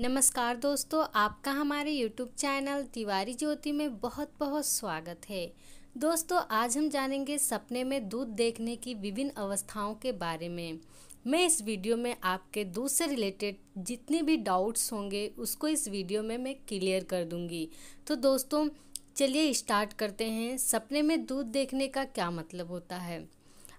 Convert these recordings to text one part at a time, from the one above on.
नमस्कार दोस्तों आपका हमारे YouTube चैनल तिवारी ज्योति में बहुत बहुत स्वागत है दोस्तों आज हम जानेंगे सपने में दूध देखने की विभिन्न अवस्थाओं के बारे में मैं इस वीडियो में आपके दूध से रिलेटेड जितने भी डाउट्स होंगे उसको इस वीडियो में मैं क्लियर कर दूंगी तो दोस्तों चलिए स्टार्ट करते हैं सपने में दूध देखने का क्या मतलब होता है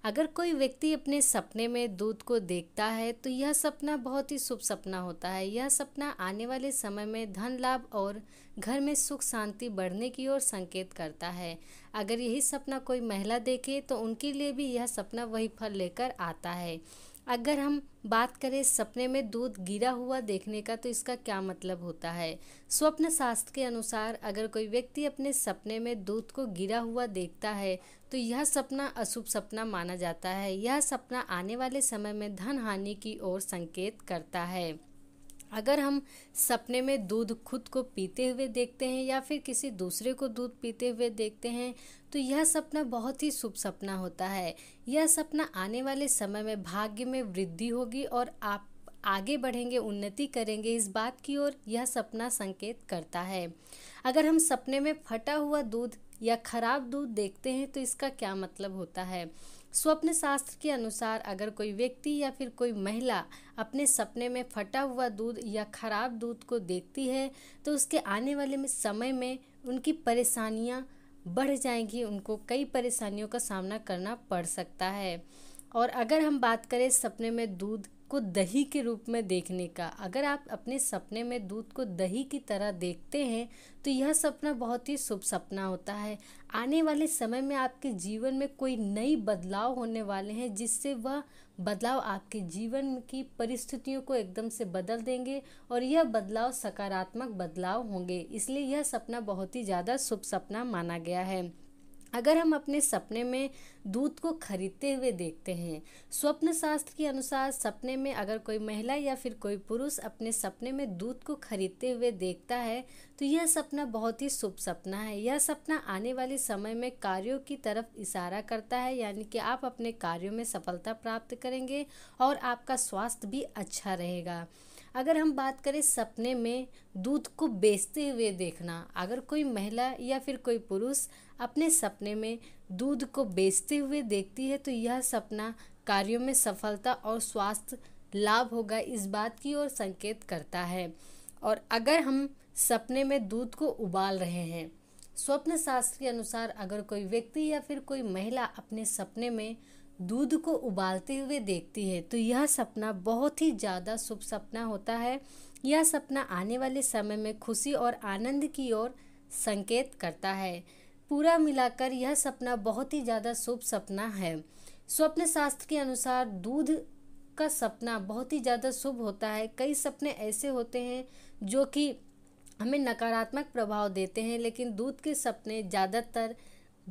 अगर कोई व्यक्ति अपने सपने में दूध को देखता है तो यह सपना बहुत ही शुभ सपना होता है यह सपना आने वाले समय में धन लाभ और घर में सुख शांति बढ़ने की ओर संकेत करता है अगर यही सपना कोई महिला देखे तो उनके लिए भी यह सपना वही फल लेकर आता है अगर हम बात करें सपने में दूध गिरा हुआ देखने का तो इसका क्या मतलब होता है स्वप्न शास्त्र के अनुसार अगर कोई व्यक्ति अपने सपने में दूध को गिरा हुआ देखता है तो यह सपना अशुभ सपना माना जाता है यह सपना आने वाले समय में धन हानि की ओर संकेत करता है अगर हम सपने में दूध खुद को पीते हुए देखते हैं या फिर किसी दूसरे को दूध पीते हुए देखते हैं तो यह सपना बहुत ही शुभ सपना होता है यह सपना आने वाले समय में भाग्य में वृद्धि होगी और आप आगे बढ़ेंगे उन्नति करेंगे इस बात की ओर यह सपना संकेत करता है अगर हम सपने में फटा हुआ दूध या खराब दूध देखते हैं तो इसका क्या मतलब होता है स्वप्न शास्त्र के अनुसार अगर कोई व्यक्ति या फिर कोई महिला अपने सपने में फटा हुआ दूध या खराब दूध को देखती है तो उसके आने वाले में समय में उनकी परेशानियाँ बढ़ जाएंगी उनको कई परेशानियों का सामना करना पड़ सकता है और अगर हम बात करें सपने में दूध को दही के रूप में देखने का अगर आप अपने सपने में दूध को दही की तरह देखते हैं तो यह सपना बहुत ही शुभ सपना होता है आने वाले समय में आपके जीवन में कोई नई बदलाव होने वाले हैं जिससे वह बदलाव आपके जीवन की परिस्थितियों को एकदम से बदल देंगे और यह बदलाव सकारात्मक बदलाव होंगे इसलिए यह सपना बहुत ही ज़्यादा शुभ सपना माना गया है अगर हम अपने सपने में दूध को खरीदते हुए देखते हैं स्वप्न शास्त्र के अनुसार सपने में अगर कोई महिला या फिर कोई पुरुष अपने सपने में दूध को खरीदते हुए देखता है तो यह सपना बहुत ही शुभ सपना है यह सपना आने वाले समय में कार्यों की तरफ इशारा करता है यानी कि आप अपने कार्यों में सफलता प्राप्त करेंगे और आपका स्वास्थ्य भी अच्छा रहेगा अगर हम बात करें सपने में दूध को बेचते हुए देखना अगर कोई महिला या फिर कोई पुरुष अपने सपने में दूध को बेचते हुए देखती है तो यह सपना कार्यों में सफलता और स्वास्थ्य लाभ होगा इस बात की ओर संकेत करता है और अगर हम सपने में दूध को उबाल रहे हैं स्वप्न शास्त्र के अनुसार अगर कोई व्यक्ति या फिर कोई महिला अपने सपने में दूध को उबालते हुए देखती है तो यह सपना बहुत ही ज़्यादा शुभ सपना होता है यह सपना आने वाले समय में खुशी और आनंद की ओर संकेत करता है पूरा मिलाकर यह सपना बहुत ही ज़्यादा शुभ सपना है स्वप्न शास्त्र के अनुसार दूध का सपना बहुत ही ज़्यादा शुभ होता है कई सपने ऐसे होते हैं जो कि हमें नकारात्मक प्रभाव देते हैं लेकिन दूध के सपने ज़्यादातर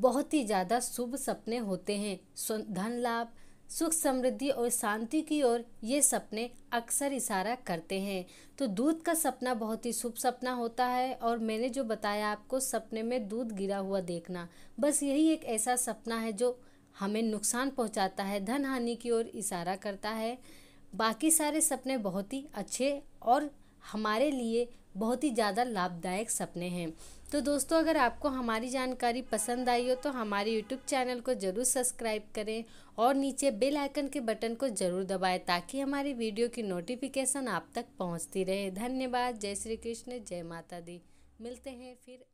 बहुत ही ज़्यादा शुभ सपने होते हैं धन लाभ सुख समृद्धि और शांति की ओर ये सपने अक्सर इशारा करते हैं तो दूध का सपना बहुत ही शुभ सपना होता है और मैंने जो बताया आपको सपने में दूध गिरा हुआ देखना बस यही एक ऐसा सपना है जो हमें नुकसान पहुंचाता है धन हानि की ओर इशारा करता है बाकी सारे सपने बहुत ही अच्छे और हमारे लिए बहुत ही ज़्यादा लाभदायक सपने हैं तो दोस्तों अगर आपको हमारी जानकारी पसंद आई हो तो हमारे यूट्यूब चैनल को ज़रूर सब्सक्राइब करें और नीचे बेल आइकन के बटन को ज़रूर दबाएं ताकि हमारी वीडियो की नोटिफिकेशन आप तक पहुंचती रहे धन्यवाद जय श्री कृष्ण जय माता दी मिलते हैं फिर